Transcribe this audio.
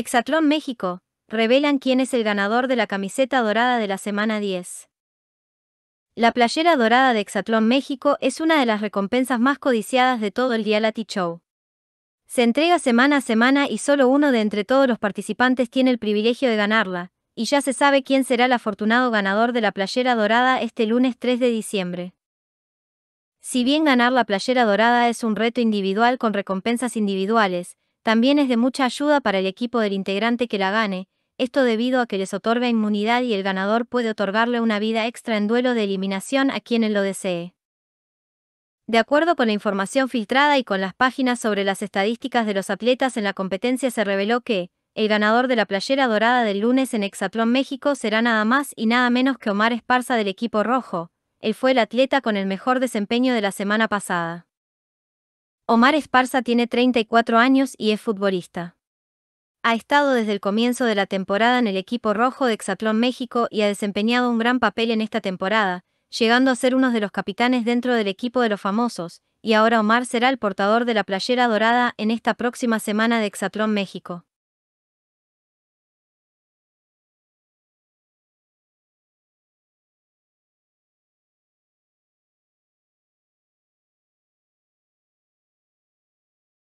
Hexatlón México, revelan quién es el ganador de la camiseta dorada de la semana 10. La playera dorada de Exatlón, México es una de las recompensas más codiciadas de todo el Dialati show. Se entrega semana a semana y solo uno de entre todos los participantes tiene el privilegio de ganarla, y ya se sabe quién será el afortunado ganador de la playera dorada este lunes 3 de diciembre. Si bien ganar la playera dorada es un reto individual con recompensas individuales, también es de mucha ayuda para el equipo del integrante que la gane, esto debido a que les otorga inmunidad y el ganador puede otorgarle una vida extra en duelo de eliminación a él lo desee. De acuerdo con la información filtrada y con las páginas sobre las estadísticas de los atletas en la competencia se reveló que, el ganador de la playera dorada del lunes en Hexatlón México será nada más y nada menos que Omar Esparza del equipo rojo, él fue el atleta con el mejor desempeño de la semana pasada. Omar Esparza tiene 34 años y es futbolista. Ha estado desde el comienzo de la temporada en el equipo rojo de Exatlón México y ha desempeñado un gran papel en esta temporada, llegando a ser uno de los capitanes dentro del equipo de los famosos, y ahora Omar será el portador de la playera dorada en esta próxima semana de Exatlón México.